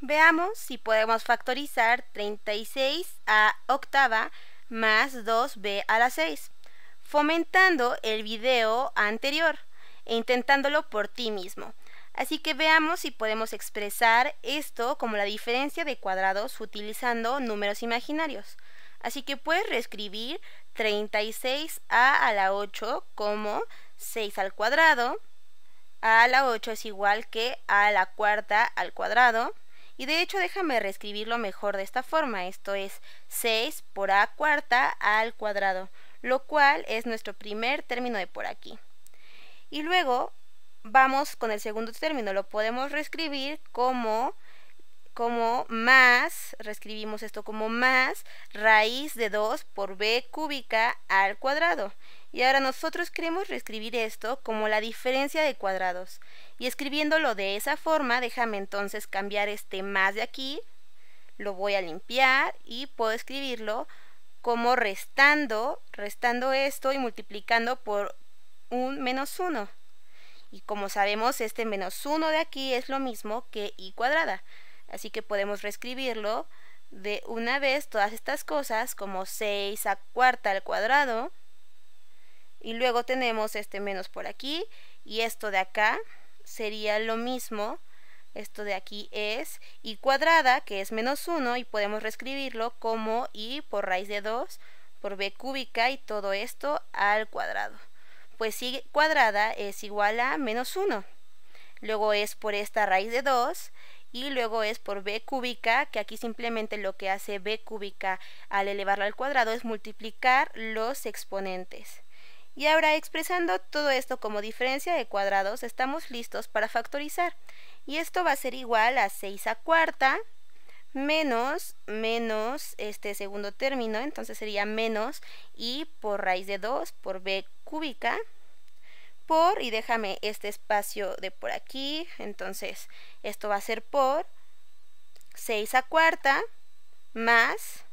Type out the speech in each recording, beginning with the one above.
Veamos si podemos factorizar 36 a octava más 2b a la 6, fomentando el video anterior e intentándolo por ti mismo. Así que veamos si podemos expresar esto como la diferencia de cuadrados utilizando números imaginarios. Así que puedes reescribir 36a a la 8 como 6 al cuadrado, a la 8 es igual que a la cuarta al cuadrado, y de hecho déjame reescribirlo mejor de esta forma, esto es 6 por a cuarta al cuadrado, lo cual es nuestro primer término de por aquí. Y luego vamos con el segundo término, lo podemos reescribir como como más, reescribimos esto como más raíz de 2 por b cúbica al cuadrado. Y ahora nosotros queremos reescribir esto como la diferencia de cuadrados. Y escribiéndolo de esa forma, déjame entonces cambiar este más de aquí. Lo voy a limpiar y puedo escribirlo como restando, restando esto y multiplicando por un menos 1. Y como sabemos, este menos 1 de aquí es lo mismo que y cuadrada. Así que podemos reescribirlo de una vez todas estas cosas como 6 a cuarta al cuadrado y luego tenemos este menos por aquí y esto de acá sería lo mismo esto de aquí es y cuadrada que es menos 1 y podemos reescribirlo como y por raíz de 2 por b cúbica y todo esto al cuadrado pues y cuadrada es igual a menos 1 luego es por esta raíz de 2 y luego es por b cúbica, que aquí simplemente lo que hace b cúbica al elevarla al cuadrado es multiplicar los exponentes. Y ahora expresando todo esto como diferencia de cuadrados, estamos listos para factorizar. Y esto va a ser igual a 6 a cuarta menos, menos este segundo término, entonces sería menos y por raíz de 2 por b cúbica por, y déjame este espacio de por aquí, entonces esto va a ser por 6 a cuarta más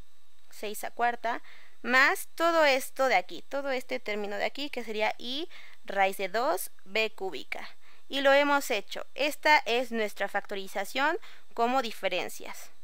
6 a cuarta más todo esto de aquí, todo este término de aquí que sería i raíz de 2 b cúbica. Y lo hemos hecho. Esta es nuestra factorización como diferencias.